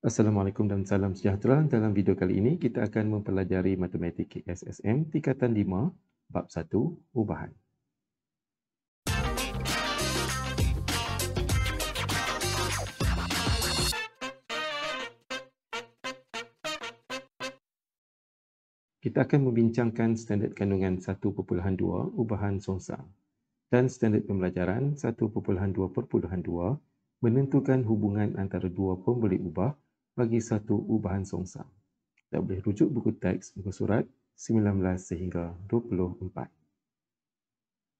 Assalamualaikum dan salam sejahtera. Dalam video kali ini, kita akan mempelajari matematik KSSM tingkatan 5, bab 1, ubahan. Kita akan membincangkan standard kandungan 1.2 ubahan songsang dan standard pembelajaran 1.2.2 menentukan hubungan antara dua pembeli ubah bagi satu ubahan songsa. Kita boleh rujuk buku teks buku surat 19 sehingga 24.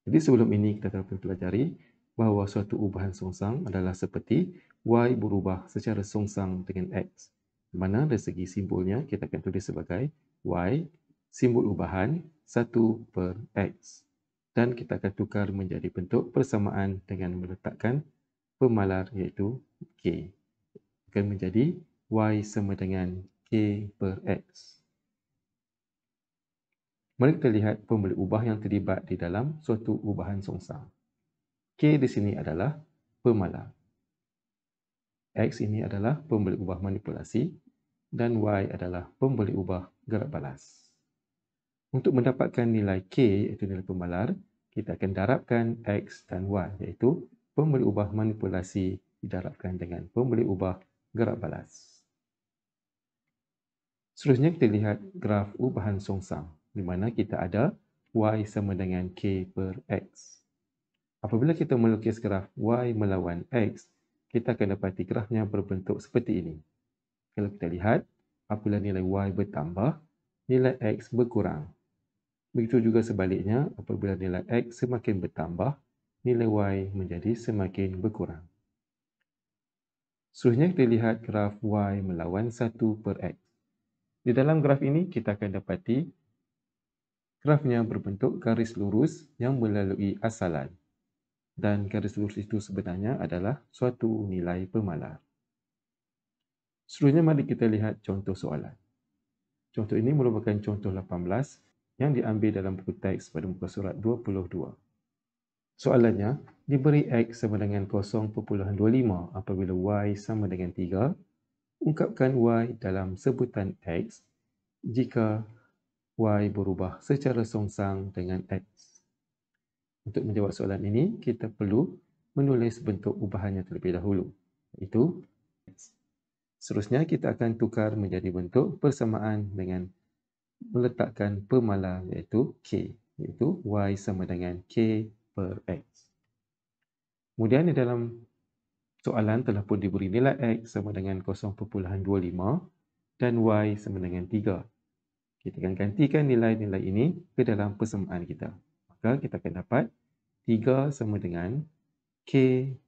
Jadi sebelum ini kita telah pelajari bahawa suatu ubahan songsang adalah seperti Y berubah secara songsang dengan X. Di mana dari segi simbolnya kita akan tulis sebagai Y simbol ubahan 1 per X. Dan kita akan tukar menjadi bentuk persamaan dengan meletakkan pemalar iaitu K. Akan menjadi y sama dengan k per x. Mari kita lihat pembeli ubah yang terlibat di dalam suatu ubahan songsang. K di sini adalah pemalar. X ini adalah pembeli ubah manipulasi dan Y adalah pembeli ubah gerak balas. Untuk mendapatkan nilai K iaitu nilai pemalar, kita akan darabkan X dan Y iaitu pembeli ubah manipulasi didarabkan dengan pembeli ubah gerak balas. Seterusnya kita lihat hmm. graf ubahan songsang di mana kita ada y sama dengan k per x. Apabila kita melukis graf y melawan x, kita akan dapati grafnya berbentuk seperti ini. Kalau kita lihat, apabila nilai y bertambah, nilai x berkurang. Begitu juga sebaliknya, apabila nilai x semakin bertambah, nilai y menjadi semakin berkurang. Seterusnya kita lihat graf y melawan 1 per x. Di dalam graf ini kita akan dapati grafnya berbentuk garis lurus yang melalui asalan. Dan garis lurus itu sebenarnya adalah suatu nilai pemalar. Seluruhnya mari kita lihat contoh soalan. Contoh ini merupakan contoh 18 yang diambil dalam buku teks pada muka surat 22. Soalannya, diberi X sama dengan 0.25 apabila Y sama dengan 3 ungkapkan y dalam sebutan x jika y berubah secara songsang dengan x. Untuk menjawab soalan ini, kita perlu menulis bentuk ubahannya terlebih dahulu, iaitu x. Seterusnya, kita akan tukar menjadi bentuk persamaan dengan meletakkan pemala, iaitu k, iaitu y sama dengan k per x. Kemudian di dalam soalan telah pun diberi nilai X sama dengan 0.25 dan Y sama dengan 3. Kita akan gantikan nilai-nilai ini ke dalam persamaan kita. Maka kita akan dapat 3 sama dengan K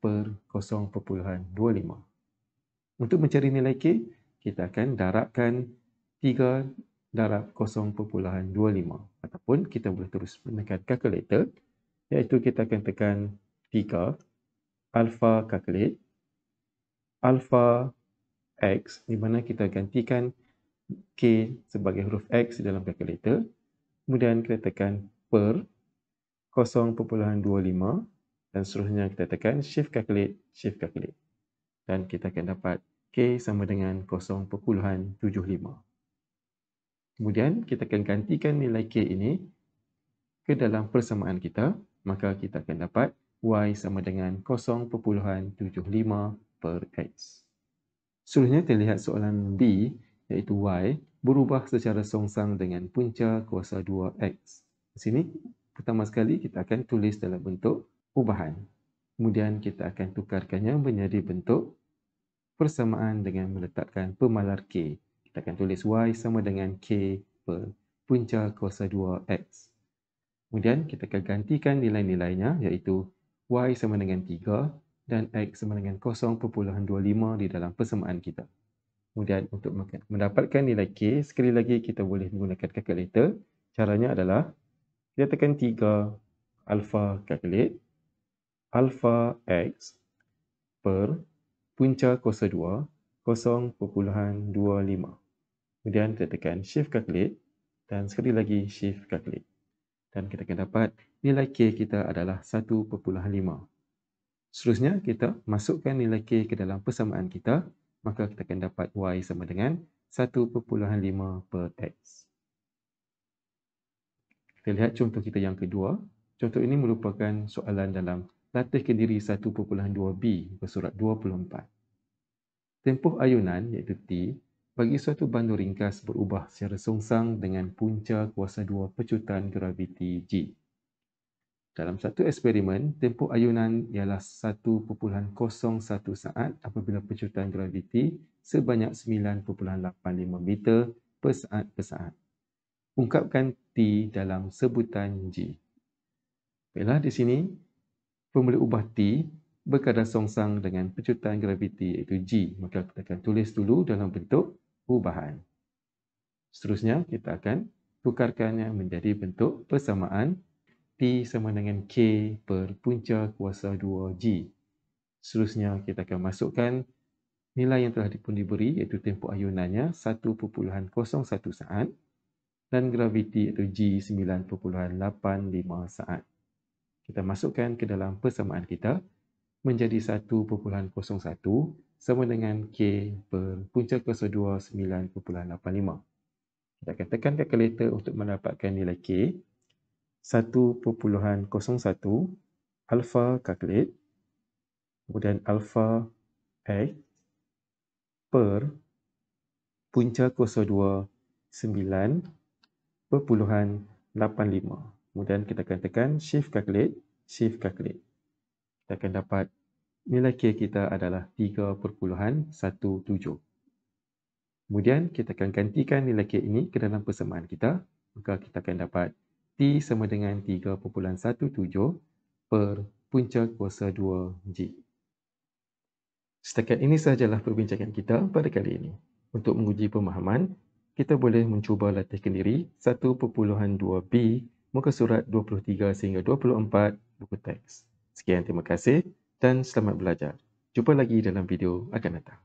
per 0.25. Untuk mencari nilai K, kita akan darabkan 3 darab 0.25 ataupun kita boleh terus menekan calculator iaitu kita akan tekan 3 alpha calculate alpha x di mana kita gantikan k sebagai huruf x dalam kalkulator. Kemudian kita tekan per 0.25 dan seterusnya kita tekan shift calculate, shift calculate. Dan kita akan dapat k sama dengan 0.75. Kemudian kita akan gantikan nilai k ini ke dalam persamaan kita. Maka kita akan dapat y sama dengan 0.75 per x. Seluruhnya terlihat soalan B iaitu y berubah secara songsang dengan punca kuasa 2x. Di sini pertama sekali kita akan tulis dalam bentuk ubahan. Kemudian kita akan tukarkannya menjadi bentuk persamaan dengan meletakkan pemalar k. Kita akan tulis y sama dengan k per punca kuasa 2x. Kemudian kita akan gantikan nilai-nilainya iaitu y sama dengan 3 dan x sama dengan 0.25 di dalam persamaan kita. Kemudian untuk mendapatkan nilai k, sekali lagi kita boleh menggunakan kalkulator. Caranya adalah kita tekan 3 alpha calculate alpha x per punca kuasa 2 0.25. Kemudian kita tekan shift calculate dan sekali lagi shift calculate dan kita akan dapat nilai K kita adalah 1.5. Seterusnya, kita masukkan nilai K ke dalam persamaan kita, maka kita akan dapat Y sama dengan 1.5 per X. Kita lihat contoh kita yang kedua. Contoh ini merupakan soalan dalam latih kendiri 1.2B bersurat 24. Tempoh ayunan, iaitu T, bagi suatu bandul ringkas berubah secara songsang dengan punca kuasa dua pecutan graviti G. Dalam satu eksperimen, tempoh ayunan ialah 1.01 saat apabila pecutan graviti sebanyak 9.85 meter per saat per saat. Ungkapkan T dalam sebutan G. Baiklah di sini, pemula ubah T berkadar songsang dengan pecutan graviti iaitu G. Maka kita akan tulis dulu dalam bentuk ubahan. Seterusnya kita akan tukarkannya menjadi bentuk persamaan T sama dengan K per punca kuasa 2G. Seterusnya kita akan masukkan nilai yang telah pun diberi iaitu tempoh ayunannya 1.01 saat dan graviti iaitu G 9.85 saat. Kita masukkan ke dalam persamaan kita menjadi 1.01 sama dengan K per punca kuasa 2 9.85. Kita akan tekan kalkulator untuk mendapatkan nilai K. 1.01 alpha calculate kemudian alpha X per punca kuasa 2 9.85. Kemudian kita akan tekan shift calculate, shift calculate kita akan dapat nilai K kita adalah 3.17. Kemudian kita akan gantikan nilai K ini ke dalam persamaan kita. Maka kita akan dapat T sama dengan 3.17 per punca kuasa 2G. Setakat ini sahajalah perbincangan kita pada kali ini. Untuk menguji pemahaman, kita boleh mencuba latih kendiri 1.2B muka surat 23 sehingga 24 buku teks. Sekian terima kasih dan selamat belajar. Jumpa lagi dalam video akan datang.